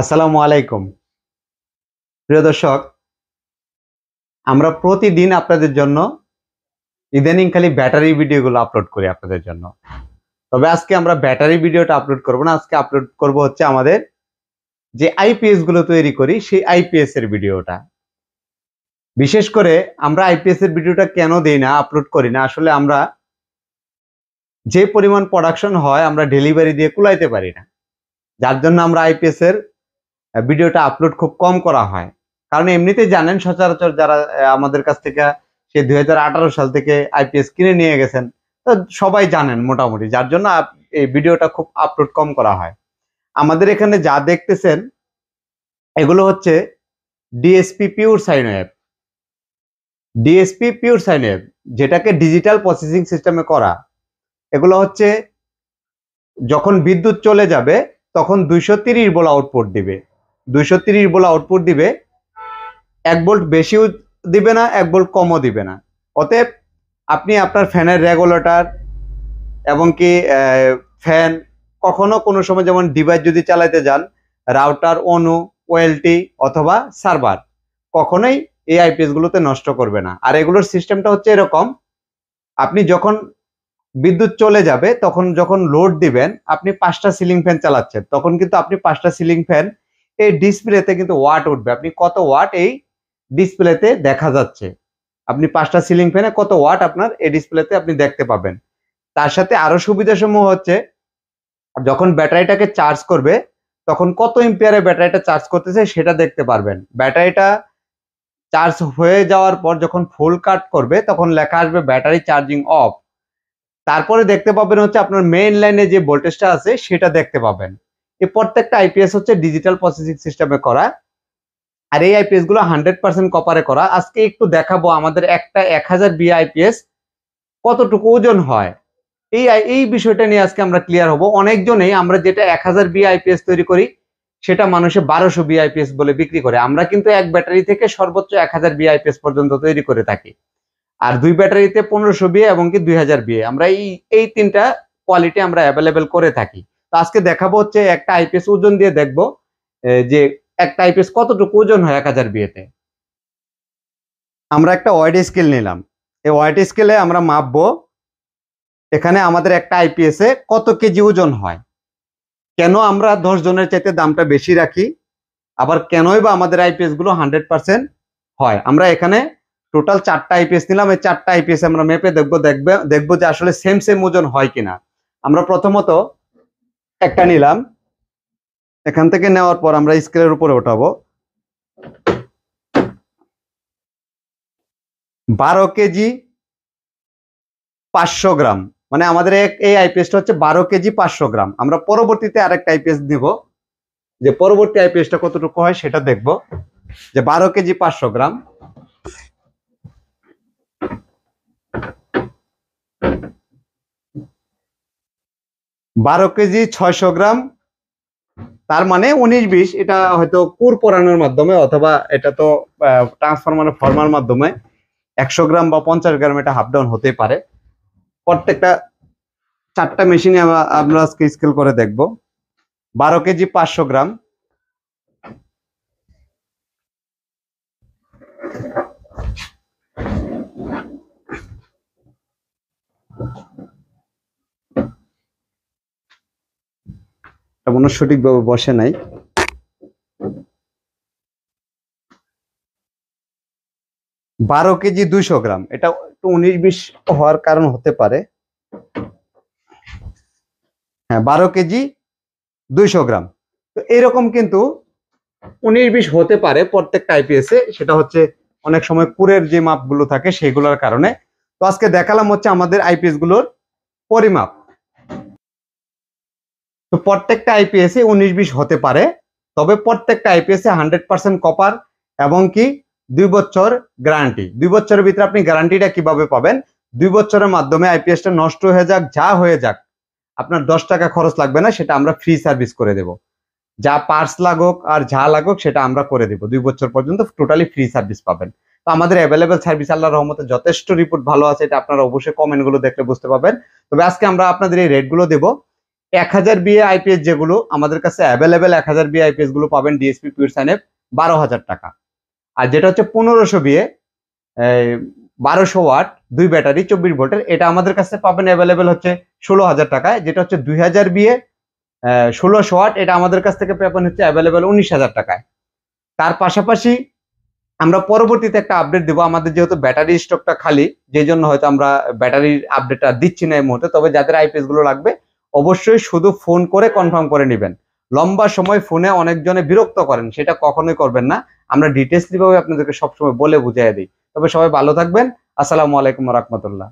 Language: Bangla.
আসসালামু আলাইকুম প্রিয় দর্শক আমরা প্রতিদিন আপনাদের জন্য ইদানিং খালি ব্যাটারি ভিডিওগুলো আপলোড করি আপনাদের জন্য তবে আজকে আমরা ব্যাটারি ভিডিওটা আপলোড করব না আজকে আপলোড করব হচ্ছে আমাদের যে আইপিএস গুলো তৈরি করি সেই আইপিএস এর ভিডিওটা বিশেষ করে আমরা আইপিএস এর ভিডিওটা কেন দেই না আপলোড করি না আসলে আমরা যে পরিমাণ প্রোডাকশন হয় আমরা ডেলিভারি দিয়ে কুলাইতে পারি না যার জন্য আমরা আইপিএস এর ভিডিওটা আপলোড খুব কম করা হয় কারণ এমনিতে জানেন সচরাচর যারা আমাদের কাছ থেকে সে দু সাল থেকে আইপিএস কিনে নিয়ে গেছেন তো সবাই জানেন মোটামুটি যার জন্য এই ভিডিওটা খুব আপলোড কম করা হয় আমাদের এখানে যা দেখতেছেন এগুলো হচ্ছে DSP pure sine app DSP pure sine app যেটাকে ডিজিটাল প্রসেসিং সিস্টেমে করা এগুলো হচ্ছে যখন বিদ্যুৎ চলে যাবে তখন দুইশো তিরিশ বল আউটপুট দিবে দুইশো তিরিশ বলে আউটপুট দিবে এক বোল্ট বেশিও দিবে না এক বোল্ট কমও দিবে না অতএব আপনি আপনার ফ্যানের রেগুলেটর এবং কি ফ্যান কখনো কোনো সময় যেমন ডিভাইস যদি চালাইতে যান রাউটার অনু ওয়েলটি অথবা সার্ভার কখনোই এই আইপিএসগুলোতে নষ্ট করবে না আর এগুলোর সিস্টেমটা হচ্ছে এরকম আপনি যখন বিদ্যুৎ চলে যাবে তখন যখন লোড দিবেন আপনি পাঁচটা সিলিং ফ্যান চালাচ্ছেন তখন কিন্তু আপনি পাঁচটা সিলিং ফ্যান এই ডিসপ্লেতে কিন্তু ওয়াট উঠবে আপনি কত ওয়াট এই ডিসপ্লেতে দেখা যাচ্ছে আপনি পাঁচটা সিলিং ফ্যানে কত ওয়াট আপনার এই ডিসপ্লেতে আপনি দেখতে পাবেন তার সাথে আরও সুবিধাসমূহ হচ্ছে যখন ব্যাটারিটাকে চার্জ করবে তখন কত ইম্পেয়ারে ব্যাটারিটা চার্জ করতেছে সেটা দেখতে পারবেন ব্যাটারিটা চার্জ হয়ে যাওয়ার পর যখন ফুল কাট করবে তখন লেখা আসবে ব্যাটারি চার্জিং অফ তারপরে দেখতে পাবেন হচ্ছে আপনার মেইন লাইনে যে ভোল্টেজটা আছে সেটা দেখতে পাবেন এই প্রত্যেকটা আইপিএস হচ্ছে ডিজিটাল প্রসেসিং সিস্টেমে করা আর এই আইপিএস গুলো হান্ড্রেড পার্সেন্ট কপারে করা আজকে একটু দেখাবো আমাদের একটা এক হাজার বি আইপিএস কতটুকু ওজন হয় এই এই বিষয়টা নিয়ে আজকে আমরা ক্লিয়ার হব অনেকজনেই আমরা যেটা এক হাজার বি আইপিএস তৈরি করি সেটা মানুষে বারোশো বি আইপিএস বলে বিক্রি করে আমরা কিন্তু এক ব্যাটারি থেকে সর্বোচ্চ এক হাজার বি আইপিএস পর্যন্ত তৈরি করে থাকি আর দুই ব্যাটারিতে পনেরোশো বিয়ে এবং কি দুই হাজার বিয়ে আমরা এই এই তিনটা কোয়ালিটি আমরা অ্যাভেলেবেল করে থাকি আজকে দেখাবো হচ্ছে একটা আইপিএস ওজন দিয়ে দেখব যে একটা আইপিএস কতটুকু ওজন হয় এক হাজার বিয়েতে আমরা একটা ওয়াইড স্কেল নিলাম এই ওয়াইড স্কেলে আমরা মাপবো এখানে আমাদের একটা আইপিএসে কত কেজি ওজন হয় কেন আমরা দশ জনের চাইতে দামটা বেশি রাখি আবার কেনই বা আমাদের আইপিএসগুলো হান্ড্রেড পার্সেন্ট হয় আমরা এখানে টোটাল চারটা আইপিএস নিলাম এই চারটা আইপিএস আমরা মেপে দেখবো দেখবে দেখবো যে আসলে সেম সেম ওজন হয় কিনা আমরা প্রথমত একটা নিলাম এখান থেকে নেওয়ার পর আমরা স্কেলের উপরে ওঠাবো বারো কেজি পাঁচশো গ্রাম মানে আমাদের এই আইপিএসটা হচ্ছে বারো কেজি পাঁচশো গ্রাম আমরা পরবর্তীতে আরেকটা আইপিএস দিব যে পরবর্তী আইপিএসটা কতটুকু হয় সেটা দেখব যে বারো কেজি পাঁচশো গ্রাম বারো কেজি ছয়শো গ্রাম তার মানে উনিশ বিশ এটা হয়তো কুর পোড়ানোর মাধ্যমে অথবা এটা তো ট্রান্সফরমার ফর্মার মাধ্যমে একশো গ্রাম বা পঞ্চাশ গ্রাম এটা হাফ ডাউন হতে পারে প্রত্যেকটা চারটা মেশিনে আমরা আজকে স্কেল করে দেখব বারো কেজি পাঁচশো গ্রাম Thank you. হারমোনিয়াম সঠিকভাবে বসে নাই বারো কেজি দুইশো গ্রাম এটা একটু উনিশ বিশ হওয়ার কারণ হতে পারে হ্যাঁ বারো কেজি দুইশো গ্রাম তো এরকম কিন্তু উনিশ বিশ হতে পারে প্রত্যেকটা আইপিএসে সেটা হচ্ছে অনেক সময় কুরের যে মাপগুলো থাকে সেগুলোর কারণে তো আজকে দেখালাম হচ্ছে আমাদের আইপিএস গুলোর পরিমাপ তো প্রত্যেকটা আইপিএসে e উনিশ বিশ হতে পারে তবে প্রত্যেকটা আইপিএসে হান্ড্রেড পার্সেন্ট কপার এবং কি দুই বছর গ্যারান্টি দুই বছরের ভিতরে আপনি গ্যারান্টিটা কিভাবে পাবেন দুই বছরের মাধ্যমে আইপিএসটা নষ্ট হয়ে যাক যা হয়ে যাক আপনার দশ টাকা খরচ লাগবে না সেটা আমরা ফ্রি সার্ভিস করে দেব যা পার্স লাগুক আর যা লাগুক সেটা আমরা করে দেব দুই বছর পর্যন্ত টোটালি ফ্রি সার্ভিস পাবেন তো আমাদের অ্যাভেলেবেল সার্ভিস আল্লাহ রহমতে যথেষ্ট রিপোর্ট ভালো আছে এটা আপনারা অবশ্যই কমেন্টগুলো দেখলে বুঝতে পারবেন তবে আজকে আমরা আপনাদের এই রেটগুলো দেবো এক হাজার বিএ আইপিএস যেগুলো আমাদের কাছে অ্যাভেলেবেল এক হাজার বিএ আইপিএস গুলো পাবেন ডিএসপি পিউর সাইনে বারো হাজার টাকা আর যেটা হচ্ছে পনেরোশো বিএ বারোশো ওয়াট দুই ব্যাটারি চব্বিশ ভোল্টের এটা আমাদের কাছে পাবেন অ্যাভেলেবেল হচ্ছে ষোলো হাজার টাকায় যেটা হচ্ছে দুই হাজার বিএ ষোলোশো ওয়াট এটা আমাদের কাছ থেকে পাবেন হচ্ছে অ্যাভেলেবেল উনিশ হাজার টাকায় তার পাশাপাশি আমরা পরবর্তীতে একটা আপডেট দেবো আমাদের যেহেতু ব্যাটারি স্টকটা খালি যে জন্য হয়তো আমরা ব্যাটারির আপডেটটা দিচ্ছি না এই মুহূর্তে তবে যাদের আইপিএস গুলো লাগবে অবশ্যই শুধু ফোন করে কনফার্ম করে নেবেন লম্বা সময় ফোনে অনেকজনে বিরক্ত করেন সেটা কখনোই করবেন না আমরা ডিটেলসলিভাবে আপনাদেরকে সবসময় বলে বুঝিয়ে দিই তবে সবাই ভালো থাকবেন আসসালামু আলাইকুম রহমতুল্লাহ